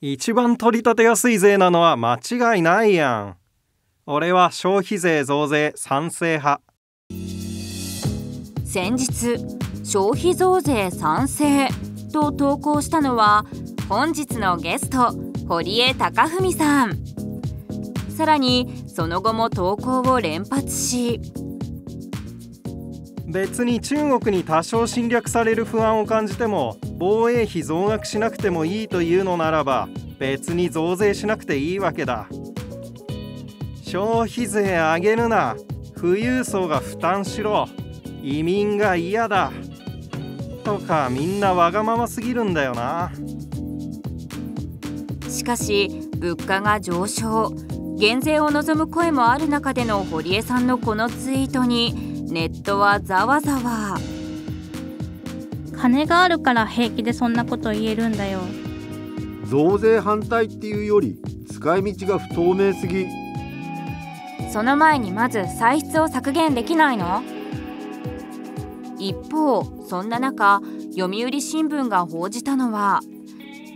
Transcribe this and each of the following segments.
一番取り立てやすい税なのは間違いないやん。俺は消費税増税賛成派。先日、消費増税賛成と投稿したのは本日のゲスト堀江貴文さんさらにその後も投稿を連発し別に中国に多少侵略される不安を感じても防衛費増額しなくてもいいというのならば別に増税しなくていいわけだ消費税上げるな富裕層が負担しろ移民が嫌だとかみんなわがまますぎるんだよなしかし物価が上昇減税を望む声もある中での堀江さんのこのツイートにネットはざわざわ金があるから平気でそんなこと言えるんだよ増税反対っていうより使い道が不透明すぎその前にまず歳出を削減できないの一方そんな中読売新聞が報じたのは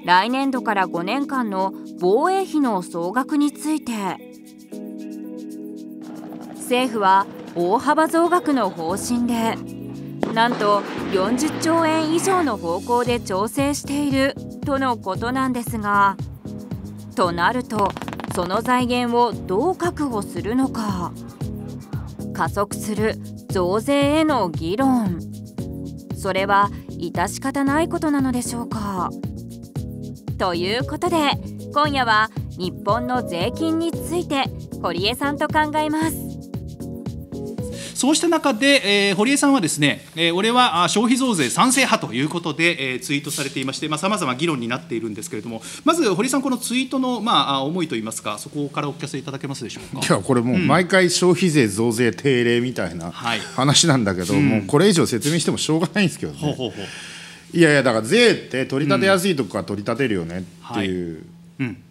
来年度から5年間の防衛費の総額について政府は大幅増額の方針でなんと40兆円以上の方向で調整しているとのことなんですがとなるとその財源をどう確保するのか加速する増税への議論それは致し方ないことなのでしょうかということで今夜は日本の税金について堀江さんと考えます。そうした中で、えー、堀江さんはですね、えー、俺は消費増税賛成派ということで、えー、ツイートされていまして、さまざ、ま議論になっているんですけれども、まず堀江さん、このツイートの、まあ、思いといいますか、そこからお聞かせいただけますでしょうかいや、これもう、毎回消費税増税定例みたいな話なんだけど、もうこれ以上説明してもしょうがないんですけどね。ほうほうほういやいや、だから税って取り立てやすいとこか取り立てるよねっていう。うんはいうん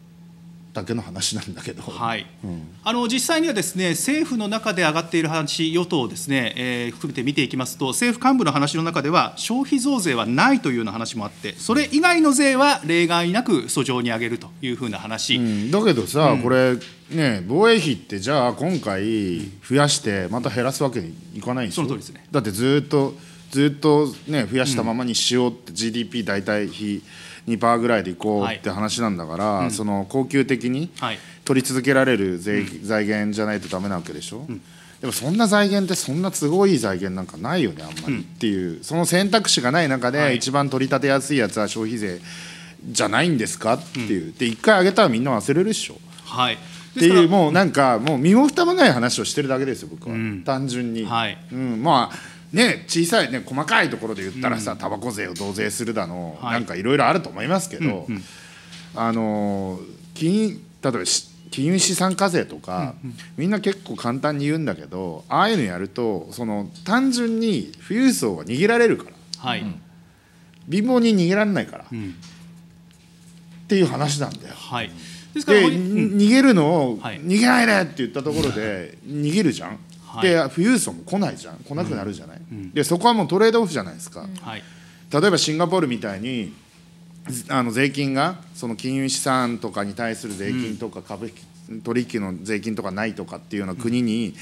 だけの話なんだけど、はいうん、あの実際にはですね政府の中で上がっている話、与党ですね、えー、含めて見ていきますと、政府幹部の話の中では、消費増税はないというような話もあって、それ以外の税は例外なく訴状に上げるというふうな話、うん、だけどさ、うん、これ、ね、防衛費ってじゃあ、今回増やして、また減らすわけにいかないんでしょその通りですねだってずっとずっと、ね、増やしたままにしようって、GDP 代替費2%ぐらいでいこうって話なんだから、はいうん、その恒久的に取り続けられる税、うん、財源じゃないとダメなわけでしょ、うん、でもそんな財源ってそんな都合いい財源なんかないよねあんまりっていう、その選択肢がない中で一番取り立てやすいやつは消費税じゃないんですかっていう、で一回上げたらみんな忘れるでしょ。はいっていうもうなんかもう身も蓋もない話をしてるだけですよ僕は、単純に、はいうん、まあね、小さい、ね、細かいところで言ったらさタバコ税を増税するだの、はい、なんかいろいろあると思いますけど、うんうん、あの金例えば金融資産課税とか、うんうん、みんな結構簡単に言うんだけどああいうのやるとその単純に富裕層は逃げられるから、はいうん、貧乏に逃げられないから、うん、っていう話なんだよ。はい、ですから逃げるのを、はい、逃げないねって言ったところで 逃げるじゃん。はい、で富裕層も来ないじゃん来なくなるじゃない、うん、でそこはもうトレードオフじゃないですか、うん、例えばシンガポールみたいにあの税金がその金融資産とかに対する税金とか株取引の税金とかないとかっていうような国に、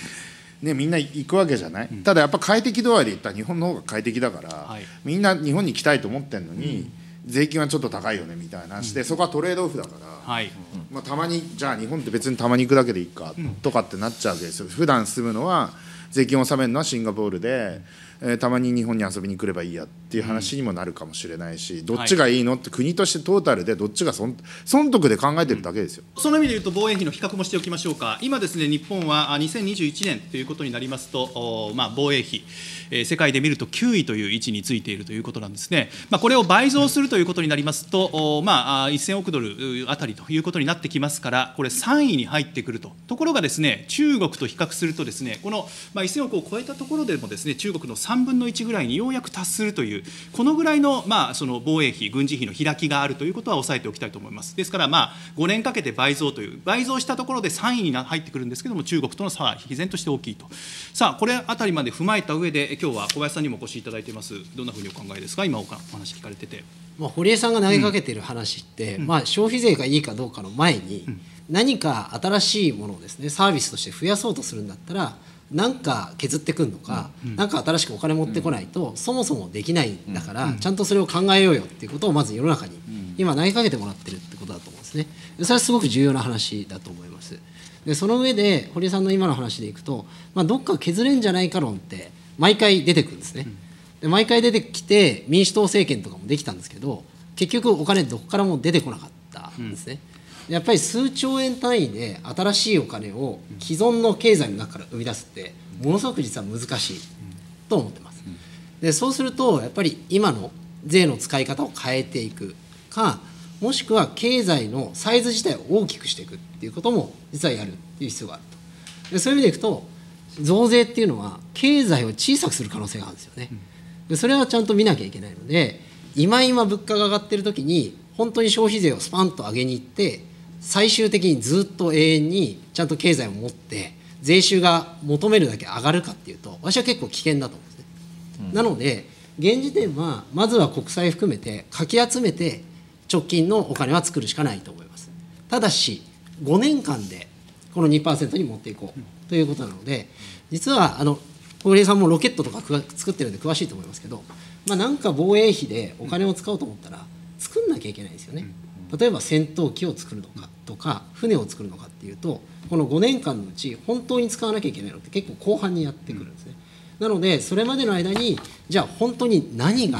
ね、みんな行くわけじゃない、ただやっぱ快適度合いで言ったら日本の方が快適だから、はい、みんな日本に行きたいと思ってるのに。税金はちょっと高いよねみたいなして、そこはトレードオフだから、はいまあ、たまにじゃあ日本って別にたまに行くだけでいいかとかってなっちゃうわけですよ。普段住むのは税金を納めるのはシンガポールで、えー、たまに日本に遊びに来ればいいやっていう話にもなるかもしれないし、うん、どっちがいいのって国としてトータルでどっちが損損得で考えてるだけですよ、うん、その意味でいうと防衛費の比較もしておきましょうか今ですね日本は2021年ということになりますと、まあ、防衛費、えー、世界で見ると9位という位置についているということなんですね、まあ、これを倍増するということになりますと、うん、まあ、1000億ドルあたりということになってきますからこれ3位に入ってくるとところがですね中国と比較するとですねこの、まあ、1000億を超えたところでもですね中国の3分の1ぐらいにようやく達するという、このぐらいの,、まあその防衛費、軍事費の開きがあるということは抑えておきたいと思います。ですから、まあ、5年かけて倍増という、倍増したところで3位に入ってくるんですけれども、中国との差は毅然として大きいと。さあ、これあたりまで踏まえた上で、今日は小林さんにもお越しいただいています。どんなふうにお考えですか、今お話聞かれてて。まあ、堀江さんが投げかけている話って、うん、まあ、消費税がいいかどうかの前に、何か新しいものをですねサービスとして増やそうとするんだったら何か削ってくんのか何、か新しくお金持ってこないと、そもそもできないんだから、ちゃんとそれを考えようよっていうことをまず世の中に今投げかけてもらってるってことだと思うんですね。それはすごく重要な話だと思います。でその上で堀江さんの今の話でいくと、まあ、どっか削れんじゃないか論って毎回出てくるんですね。で毎回出てきて民主党政権とかもできたんですけど結局お金どこからも出てこなかったんですね。うんやっぱり数兆円単位で新しいお金を既存の経済の中から生み出すってものすごく実は難しいと思ってます。でそうするとやっぱり今の税の使い方を変えていくかもしくは経済のサイズ自体を大きくしていくっていうことも実はやるっていう必要があるとでそういう意味でいくと増税っていうのは経済を小さくする可能性があるんですよねでそれはちゃんと見なきゃいけないので今今物価が上がってる時に本当に消費税をスパンと上げに行って最終的にずっと永遠にちゃんと経済を持って税収が求めるだけ上がるかっていうと私は結構危険だと思うんですね。うん、なので現時点はまずは国債含めてかき集めて直近のお金は作るしかないと思います。ただし5年間でこの2%に持っていこうということなので実はあの小暮さんもロケットとか作ってるんで詳しいと思いますけど、まあ、なんか防衛費でお金を使おうと思ったら作んなきゃいけないんですよね。うん例えば戦闘機を作るのかとか船を作るのかっていうとこの5年間のうち本当に使わなきゃいけないのって結構後半にやってくるんですね。うん、なのでそれまでの間にじゃあ本当に何が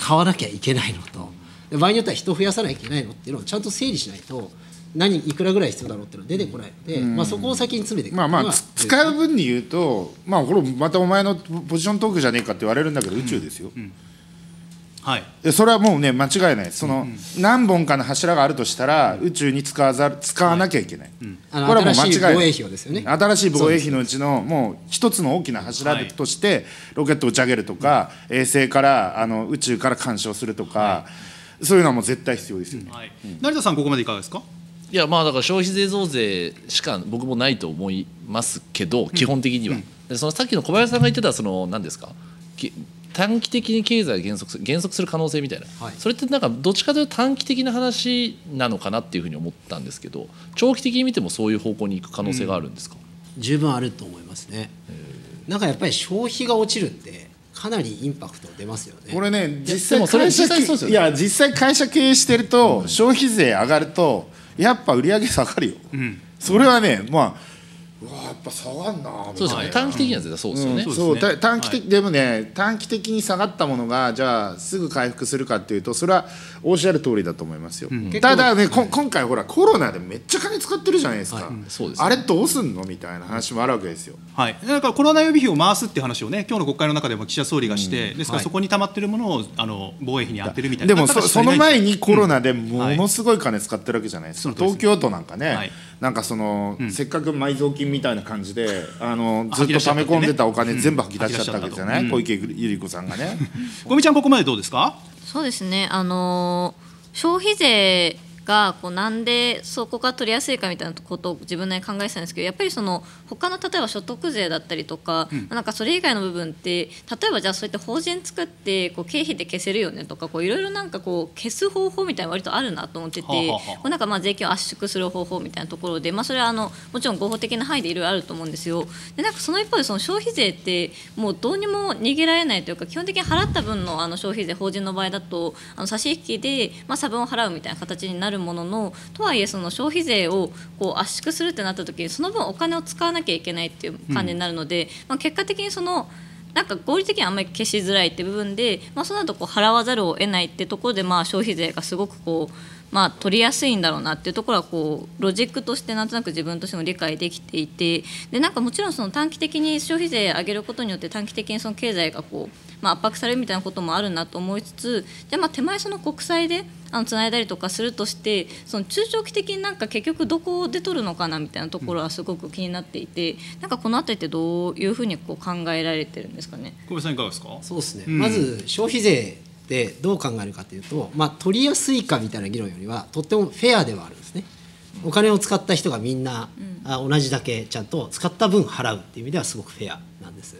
買わなきゃいけないのと、うん、場合によっては人を増やさなきゃいけないのっていうのをちゃんと整理しないと何いくらぐらい必要だろうっていうのは出てこないので、うん、まあ、そこを先に詰めてまあまあ使う分に言うと、まあ、これまたお前のポジショントークじゃねえかって言われるんだけど宇宙ですよ。うんはい、それはもうね間違いないその、何本かの柱があるとしたら、宇宙に使わざ使わなきゃいけない、はいうん、これはもう間違いない新しい防衛費のうちのもう一つの大きな柱として、ロケットを打ち上げるとか、衛星からあの宇宙から干渉するとか、そういうのはもう絶対必要ですよね、成田さんここまでいかがですかいやまあだから消費税増税しか僕もないと思いますけど基本的には、でそのさっきの小林さんが言ってたその何ですか短期的に経済減速する減速する可能性みたいな、はい、それってなんかどっちかというと短期的な話なのかなっていうふうに思ったんですけど長期的に見てもそういう方向に行く可能性があるんですか、うん、十分あると思いますね。なんかやっぱり消費が落ちるってかなりインパクト出ますよね。これね実際会社経営いや実際会社経営してると消費税上がるとやっぱ売上下がるよ。うん、それはねまあうわやっぱ下がんなそうですね短期的なやつそうですよね、うん、そう、ね、短期的、はい、でもね短期的に下がったものがじゃあすぐ回復するかっていうとそれはおっしゃる通りだと思いますよ、うん、ただね、うん、こ今回ほらコロナでめっちゃ金使ってるじゃないですか、はいすね、あれどうすんのみたいな話もあるわけですよ、はい、だからコロナ予備費を回すっていう話をね今日の国会の中でも岸田総理がして、ですからそこに溜まってるものをあの防衛費に当てるみたいなでもその前にコロナでものすごい金使ってるわけじゃないですか、東京都なんかね、なんかその、うん、せっかく埋蔵金みたいな感じで あのずっと溜め込んでたお金全部吐き出しちゃったわけじゃない、うん、小池百合子さんがね。ゴミちゃんここまでどうですかそうですねあのー、消費税がこうなんでそこが取りやすいかみたいなことを自分なりに考えてたんですけどやっぱりその他の例えば所得税だったりとか、うん、なんかそれ以外の部分って例えばじゃあそうやって法人作ってこう経費で消せるよねとかいろいろなんかこう消す方法みたいな割とあるなと思っててこうなんかまあ税金を圧縮する方法みたいなところで、まあ、それはあのもちろん合法的な範囲でいろいろあると思うんですよ。でなんかその一方でその消費税ってもうどうにも逃げられないというか基本的に払った分のあの消費税法人の場合だとあの差し引きで、まあ、差分を払うみたいな形になるるもののとはいえその消費税をこう圧縮するってなった時にその分お金を使わなきゃいけないっていう感じになるので、うん、まあ、結果的にその。なんか合理的にあんまり消しづらいって部分で、まあ、その後こう払わざるを得ないってところで、まあ、消費税がすごくこうまあ、取りやすいんだろうなっていうところはこうロジックとしてなんとなく自分としても理解できていてでなんかもちろんその短期的に消費税上げることによって短期的にその経済がこう、まあ、圧迫されるみたいなこともあるなと思いつつじゃまあ手前その国債であのつないだりとかするとしてその中長期的になんか結局どこで取るのかなみたいなところはすごく気になっていてなんかこの辺りってどういうふうにこう考えられてるんですかね。小林さんいかがですかそうですね、うん、まず消費税ってどう考えるかというと、まあ、取りやすいかみたいな議論よりはとってもフェアではあるんですね。お金を使った人がみんな、う同じだけちゃんと使った分払うっていう意味ではすごくフェアなんです。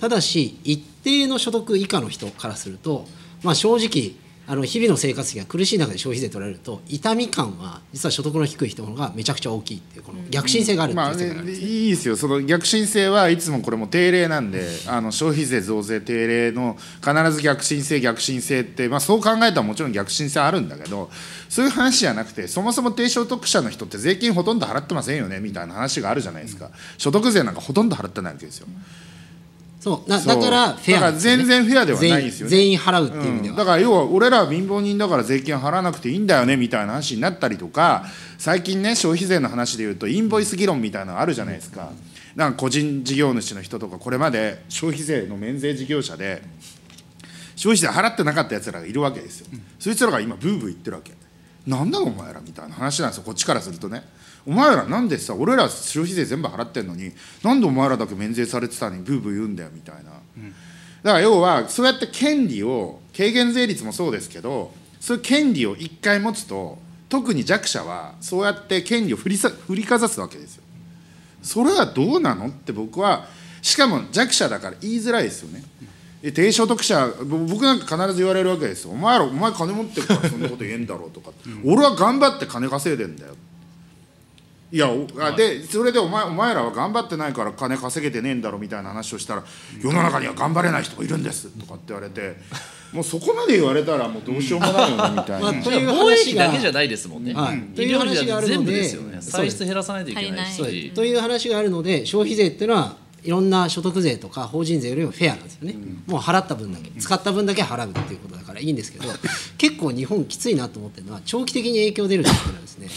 ただし一定の所得以下の人からすると、まあ、正直あの日々の生活費が苦しい中で消費税取られると痛み感は実は所得の低い人の方がめちゃくちゃ大きいっていうこの逆進性があるっていう世界なんです、ね、まあ、いいですよその逆進性はいつもこれも定例なんで あの消費税増税定例の必ず逆進性逆進性って、まあ、そう考えたらもちろん逆進性あるんだけどそういう話じゃなくてそもそも低所得者の人って税金ほとんど払ってませんよねみたいな話があるじゃないですか所得税なんかほとんど払ってないわけですよ。そうだからフェア、ね、だから全然フェアではないんですよね全員払うっていう意味では、うん、だから要は俺らは貧乏人だから税金払わなくていいんだよねみたいな話になったりとか最近ね消費税の話でいうとインボイス議論みたいなのあるじゃないですか、なんか個人事業主の人とかこれまで消費税の免税事業者で消費税払ってなかったやつらがいるわけですよ、そいつらが今ブーブー言ってるわけなんだお前らみたいな話なんですよこっちからするとねお前らなんでさ俺ら消費税全部払ってんのになんでお前らだけ免税されてたのにブーブー言うんだよみたいな、うん、だから要はそうやって権利を軽減税率もそうですけどそういう権利を一回持つと特に弱者はそうやって権利を振りさ振りかざすわけですよそれはどうなのって僕はしかも弱者だから言いづらいですよね、うん低所得者僕なんか必ず言われるわけですよ「お前らお前金持ってるからそんなこと言えんだろ」うとか、うん、俺は頑張って金稼いでんだよ」いやあでそれでお前お前らは頑張ってないから金稼げてねえんだろみたいな話をしたら世の中には頑張れない人がいるんですとかって言われてもうそこまで言われたらもうどうしようもないよみたいな。という貿易だけじゃないですもんね。はい、という話があるので歳出減らさないといけないし。という話があるので消費税っていうのはいろんな所得税とか法人税よりもフェアなんですよね、うん、もう払った分だけ使った分だけ払うっていうことだからいいんですけど結構日本きついなと思ってるのは長期的に影響出るっていうのはですね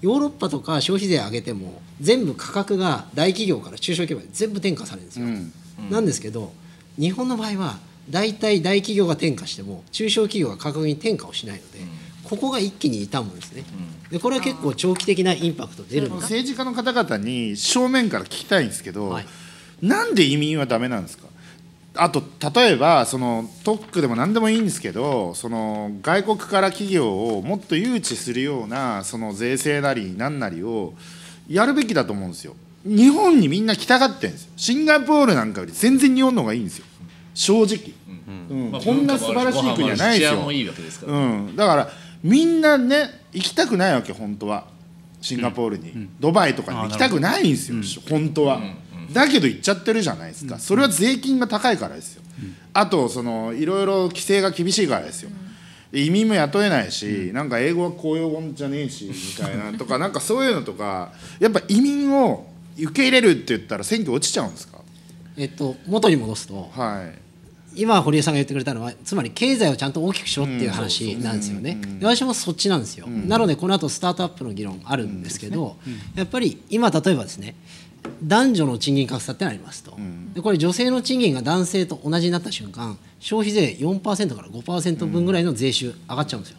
ヨーロッパとか消費税上げても全部価格が大企業から中小企業まで全部転嫁されるんですよ、うんうん、なんですけど日本の場合は大体大企業が転嫁しても中小企業が価格に転嫁をしないので、ここが一気に傷むんですね、でこれは結構長期的なインパクト出る政治家の方々に正面から聞きたいんですけど、はいなんで移民はダメなんですかあと例えばその特区でも何でもいいんですけどその外国から企業をもっと誘致するようなその税制なり何なりをやるべきだと思うんですよ日本にみんな来たがってるんですよシンガポールなんかより全然日本の方がいいんですよ正直、うんうんまあ、こんな素晴らしい国じゃないですよ、うん、だからみんなね行きたくないわけ本当はシンガポールに、うん、ドバイとかに行きたくないんですよ、本当は、だけど行っちゃってるじゃないですか、それは税金が高いからですよ、あとそのいろいろ規制が厳しいからですよ、移民も雇えないし、なんか英語は公用語じゃねえしみたいなとか なんかそういうのとかやっぱ移民を受け入れるって言ったら選挙落ちちゃうんですかえっと元に戻すと、はい、今堀江さんが言ってくれたのはつまり経済をちゃんと大きくしろっていう話なんですよね、私もそっちなんですよ、うん、なのでこの後スタートアップの議論あるんですけど、うん、やっぱり今例えばですね男女の賃金格差ってのありますと、でこれ女性の賃金が男性と同じになった瞬間消費税4%から5%分ぐらいの税収上がっちゃうんですよ、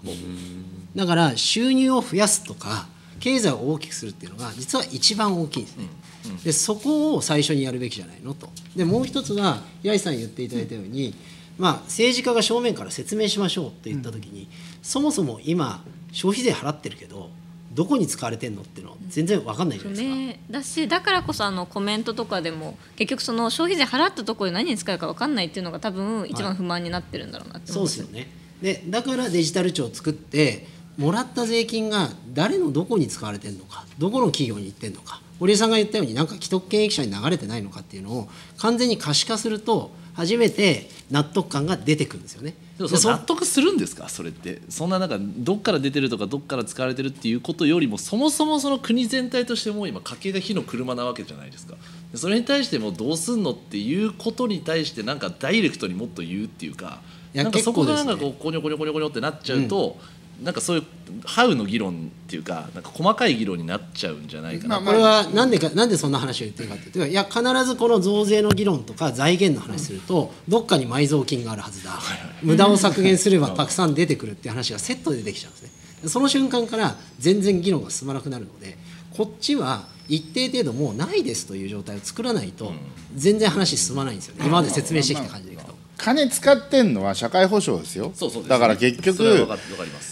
だから収入を増やすとか経済を大きくするっていうのが実は一番大きいですね、でそこを最初にやるべきじゃないのとでもう一つは八重さん言っていただいたように、まあ、政治家が正面から説明しましょうって言った時に、そもそも今消費税払ってるけどどこに使われてんのっていうの全然わかんないじゃないですか。ね、だしだからこそあのコメントとかでも結局その消費税払ったところで何に使うかわかんないっていうのが多分一番不満になってるんだろうなって思、はい、そうですよね。でだからデジタル庁を作ってもらった税金が誰のどこに使われてんのかどこの企業に行ってんのか堀江さんが言ったようになんか既得権益者に流れてないのかっていうのを完全に可視化すると初めて納得感が出てくるんですよね。そ納得するんですかそれってそんななんかどっから出てるとかどっから使われてるっていうことよりもそもそもその国全体としてもう今家計が火の車なわけじゃないですかそれに対してもどうすんのっていうことに対してなんかダイレクトにもっと言うっていうかなんかそこがなんかこうこにょこにょこにょこにょってなっちゃうと、うんなんかそういうハウの議論っていうかなんか細かい議論になっちゃうんじゃないかな、これはなんでかなんでそんな話を言ってるかっていうといや必ずこの増税の議論とか財源の話するとどっかに埋蔵金があるはずだ無駄を削減すればたくさん出てくるっていう話がセットで出てきちゃうんですねその瞬間から全然議論が進まなくなるのでこっちは一定程度もうないですという状態を作らないと全然話進まないんですよね今まで説明してきた感じでいくと。金使ってんのは社会保障ですよそうそうです、ね、だから結局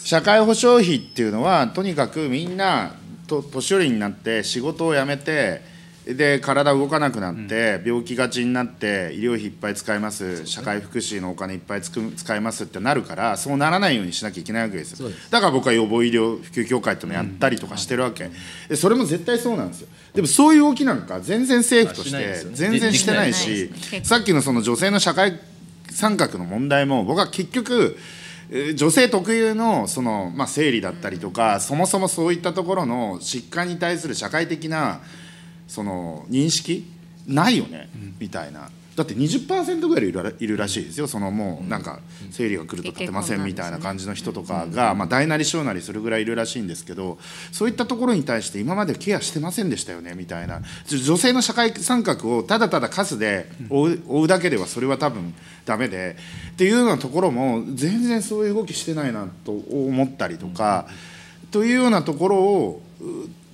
社会保障費っていうのはとにかくみんなと年寄りになって仕事を辞めてで体動かなくなって、うん、病気がちになって医療費いっぱい使います、ね、社会福祉のお金いっぱいつく使いますってなるからそうならないようにしなきゃいけないわけですよだから僕は予防医療普及協会っていうのをやったりとかしてるわけ、うんはい、それも絶対そうなんですよでもそういう動きなんか全然政府として全然してないし、ね、さっきのその女性の社会三角の問題も僕は結局女性特有のその、まあ、生理だったりとか、うん、そもそもそういったところの疾患に対する社会的なその認識ないよね、うん、みたいなだって20%ぐらいいるらしいですよそのもうなんか生理が来ると立てませんみたいな感じの人とかが、まあ、大なり小なりそれぐらいいるらしいんですけどそういったところに対して今までケアしてませんでしたよねみたいな女性の社会参画をただただ数で追うだけではそれは多分ダメでっていうようなところも全然そういう動きしてないなと思ったりとか、というようなところを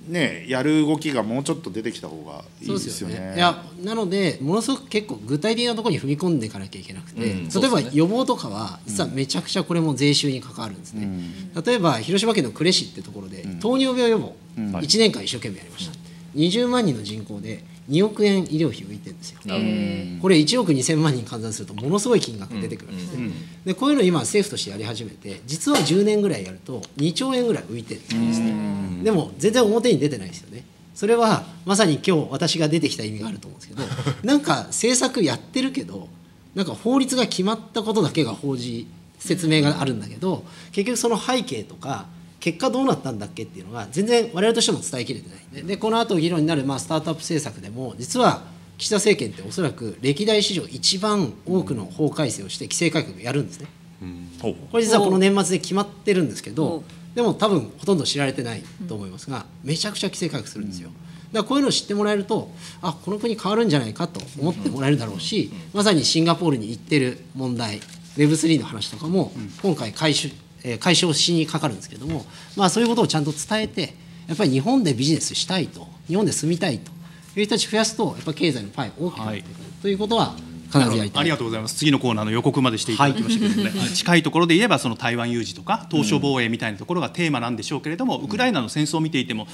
ね、やる動きがもうちょっと出てきた方がいいですよね。よねいやなのでものすごく結構具体的なところに踏み込んでいかなきゃいけなくて、うん、例えば予防とかは実はめちゃくちゃこれも税収に関わるんですね。うん、例えば広島県の呉市ってところで糖尿病予防1年間一生懸命やりました。20万人の人口で2億円医療費浮いてるんですよ、これ1億2000万人換算するとものすごい金額出てくるんですね、うんうん、でこういうの今政府としてやり始めて実は10年ぐらいやると2兆円ぐらい浮いてるんですね、でも全然表に出てないですよねそれはまさに今日私が出てきた意味があると思うんですけど なんか政策やってるけどなんか法律が決まったことだけが法事説明があるんだけど結局その背景とか結果どうなったんだっけっていうのが全然我々としても伝えきれてないでこの後議論になるまあスタートアップ政策でも実は岸田政権っておそらく歴代史上一番多くの法改正をして規制改革をやるんですね、うん、これ実はこの年末で決まってるんですけどでも多分ほとんど知られてないと思いますがめちゃくちゃ規制改革するんですよ。だからこういうのを知ってもらえるとあこの国変わるんじゃないかと思ってもらえるだろうしまさにシンガポールに行ってる問題 Web3 の話とかも今回回収え解消しにかかるんですけれども、まあ、そういうことをちゃんと伝えてやっぱり日本でビジネスしたいと日本で住みたいという人たち増やすとやっぱ経済のパイ大きくなってくる、ということはありがとうございます次のコーナーの予告までしていただきましたけどもね、はい、近いところで言えばその台湾有事とか東証防衛みたいなところがテーマなんでしょうけれども、うん、ウクライナの戦争を見ていても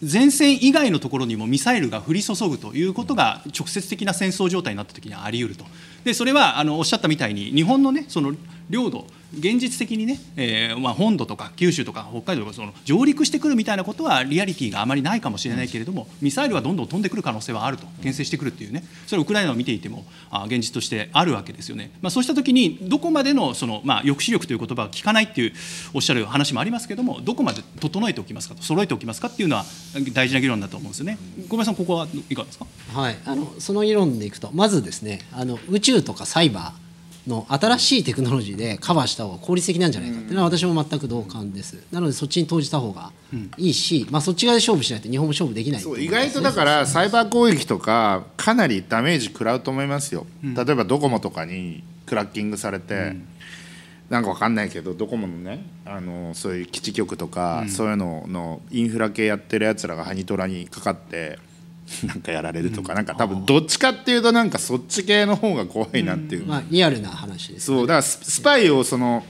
前線以外のところにもミサイルが降り注ぐということが直接的な戦争状態になった時にはあり得るとでそれはあのおっしゃったみたいに日本のねその領土現実的にね、えーまあ、本土とか九州とか北海道とかその上陸してくるみたいなことはリアリティがあまりないかもしれないけれどもミサイルはどんどん飛んでくる可能性はあると牽制してくるっていうねそれウクライナを見ていてもあ現実としてあるわけですよね、まあ、そうした時にどこまでのその、まあ、抑止力という言葉は聞かないっていうおっしゃる話もありますけれどもどこまで整えておきますかと揃えておきますかっていうのは大事な議論だと思うんですよね。小林さんここはいかがですか、はい、あのその議論でいくとまずですねあの宇宙とかサイバーの新しいテクノロジーでカバーした方が効率的なんじゃないかっていうのは私も全く同感ですなのでそっちに投じた方がいいし、まあ、そっち側で勝負しないと日本も勝負できない、ね、意外とだからサイバー攻撃とかかなりダメージ食らうと思いますよ、うん、例えばドコモとかにクラッキングされて、うん、なんかわかんないけどドコモのねあのそういう基地局とか、うん、そういうののインフラ系やってるやつらがハニトラにかかって。なんかやられるとか、うん、なんか多分どっちかっていうとなんかそっち系の方が怖いなっていう、うん、まあ、リアルな話です、ね、そうだからスパイをその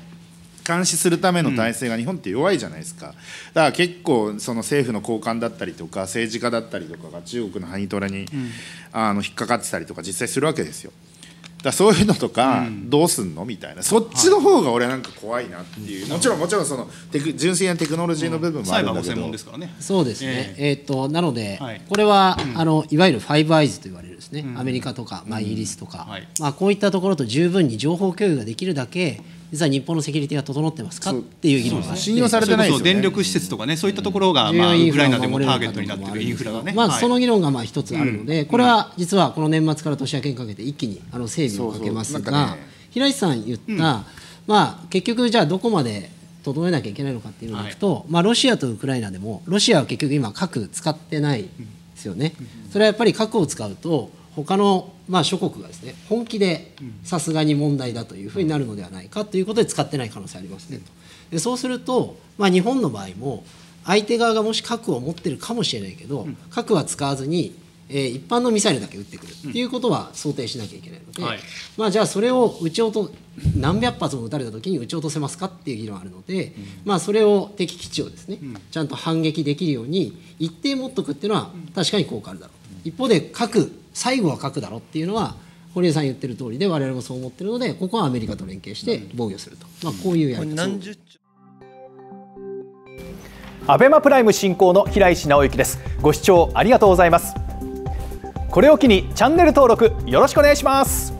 監視するための体制が日本って弱いじゃないですか、だから結構その政府の高官だったりとか政治家だったりとかが中国のハニトラに、あの引っかかってたりとか実際するわけですよだそういうのとかどうすんのみたいなそっちの方が俺なんか怖いなっていう、もちろんもちろんそのテク純粋なテクノロジーの部分もあるんだけど、そうですね、えっとなので、これは、あのいわゆるファイブアイズと言われるですね、アメリカとか、まあ、イギリスとか、まあ、こういったところと十分に情報共有ができるだけ実は日本のセキュリティが整ってますかっていう議論が、ね、信用されてないです、ね、電力施設とかねそういったところが、まあ、ウクライナでもターゲットになってるインフラがね、まあ、その議論がまあ一つあるので、これは実はこの年末から年明けにかけて一気にあの整備をかけますが平石さん言った、まあ、結局じゃあどこまで整えなきゃいけないのかっていうのでいくと、まあ、ロシアとウクライナでもロシアは結局今核使ってないですよね。それはやっぱり核を使うと他のまあ諸国がですね本気でさすがに問題だというふうになるのではないかということで使ってない可能性ありますねとでそうすると、まあ、日本の場合も相手側がもし核を持ってるかもしれないけど、核は使わずに、え一般のミサイルだけ撃ってくるっていうことは想定しなきゃいけないので、い、まあ、じゃあそれを撃ち落と何百発も撃たれた時に撃ち落とせますかっていう議論あるので、まあ、それを敵基地をですね、ちゃんと反撃できるように一定持っとくっていうのは確かに効果あるだろう一方で核最後は核だろっていうのは堀江さん言ってる通りで我々もそう思ってるのでここはアメリカと連携して防御すると、まあ、こういうやり方、うんアベマプライム進行の平石直之ですご視聴ありがとうございますこれを機にチャンネル登録よろしくお願いします